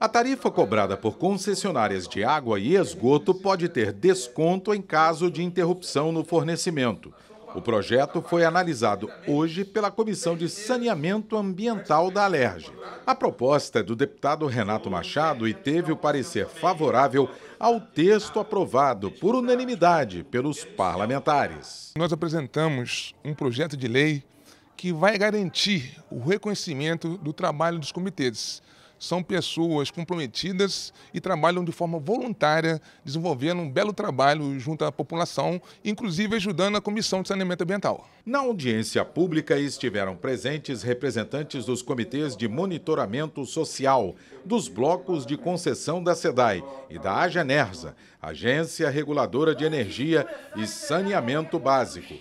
A tarifa cobrada por concessionárias de água e esgoto pode ter desconto em caso de interrupção no fornecimento. O projeto foi analisado hoje pela Comissão de Saneamento Ambiental da Alerj. A proposta é do deputado Renato Machado e teve o parecer favorável ao texto aprovado por unanimidade pelos parlamentares. Nós apresentamos um projeto de lei que vai garantir o reconhecimento do trabalho dos comitês são pessoas comprometidas e trabalham de forma voluntária, desenvolvendo um belo trabalho junto à população, inclusive ajudando a Comissão de Saneamento Ambiental. Na audiência pública estiveram presentes representantes dos comitês de monitoramento social, dos blocos de concessão da SEDAI e da AGENERSA, Agência Reguladora de Energia e Saneamento Básico.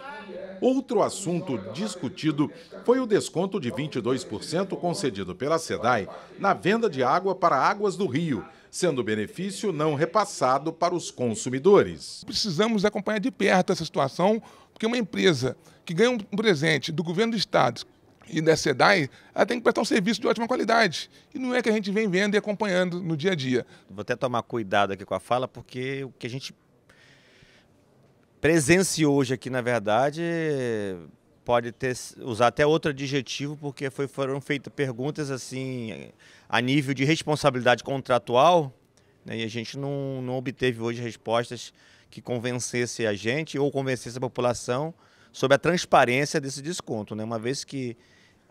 Outro assunto discutido foi o desconto de 22% concedido pela SEDAI na venda de água para Águas do Rio, sendo benefício não repassado para os consumidores. Precisamos acompanhar de perto essa situação, porque uma empresa que ganha um presente do governo do Estado e da SEDAI, ela tem que prestar um serviço de ótima qualidade. E não é que a gente vem vendo e acompanhando no dia a dia. Vou até tomar cuidado aqui com a fala, porque o que a gente presenciou hoje aqui, na verdade, pode ter usar até outro adjetivo, porque foi, foram feitas perguntas assim a nível de responsabilidade contratual, né, e a gente não, não obteve hoje respostas que convencesse a gente ou convencesse a população sobre a transparência desse desconto, né? Uma vez que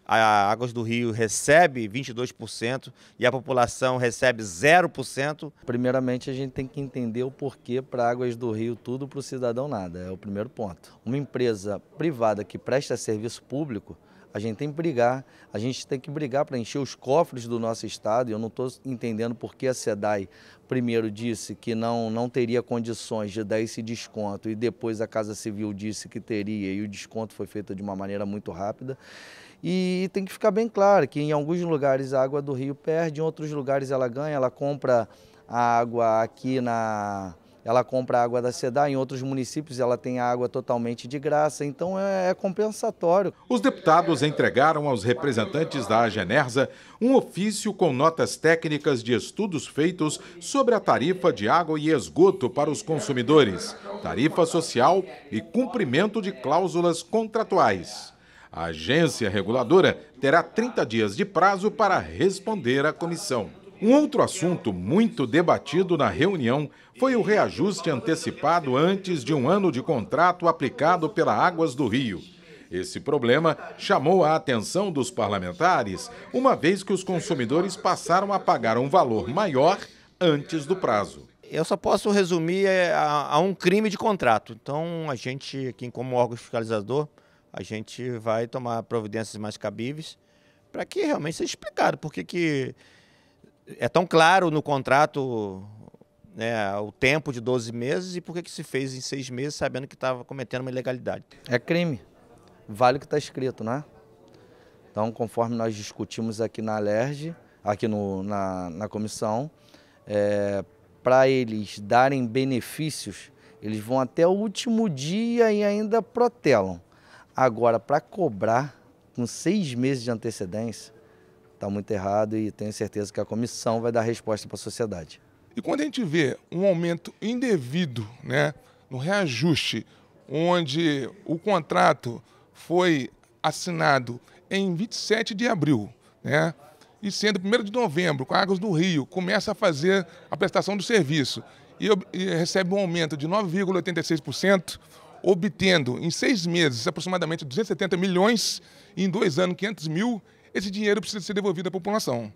a Águas do Rio recebe 22% e a população recebe 0%? Primeiramente, a gente tem que entender o porquê para Águas do Rio tudo, para o cidadão nada. É o primeiro ponto. Uma empresa privada que presta serviço público a gente tem que brigar, a gente tem que brigar para encher os cofres do nosso Estado. E eu não estou entendendo por que a SEDAI primeiro disse que não, não teria condições de dar esse desconto e depois a Casa Civil disse que teria e o desconto foi feito de uma maneira muito rápida. E tem que ficar bem claro que em alguns lugares a água do rio perde, em outros lugares ela ganha, ela compra a água aqui na, ela compra água da SEDA, em outros municípios ela tem água totalmente de graça, então é, é compensatório. Os deputados entregaram aos representantes da Agenersa um ofício com notas técnicas de estudos feitos sobre a tarifa de água e esgoto para os consumidores, tarifa social e cumprimento de cláusulas contratuais. A agência reguladora terá 30 dias de prazo para responder à comissão. Um outro assunto muito debatido na reunião foi o reajuste antecipado antes de um ano de contrato aplicado pela Águas do Rio. Esse problema chamou a atenção dos parlamentares, uma vez que os consumidores passaram a pagar um valor maior antes do prazo. Eu só posso resumir é, a, a um crime de contrato. Então, a gente, aqui como órgão fiscalizador, a gente vai tomar providências mais cabíveis para que realmente seja explicado por que, que é tão claro no contrato né, o tempo de 12 meses e por que, que se fez em seis meses sabendo que estava cometendo uma ilegalidade? É crime. Vale o que está escrito, né? Então, conforme nós discutimos aqui na LERJ, aqui no, na, na comissão, é, para eles darem benefícios, eles vão até o último dia e ainda protelam. Agora, para cobrar com seis meses de antecedência, está muito errado e tenho certeza que a comissão vai dar resposta para a sociedade. E quando a gente vê um aumento indevido né, no reajuste, onde o contrato foi assinado em 27 de abril, né, e sendo 1 de novembro, com a Águas do Rio, começa a fazer a prestação do serviço e, e recebe um aumento de 9,86%, obtendo em seis meses aproximadamente 270 milhões e em dois anos 500 mil esse dinheiro precisa ser devolvido à população.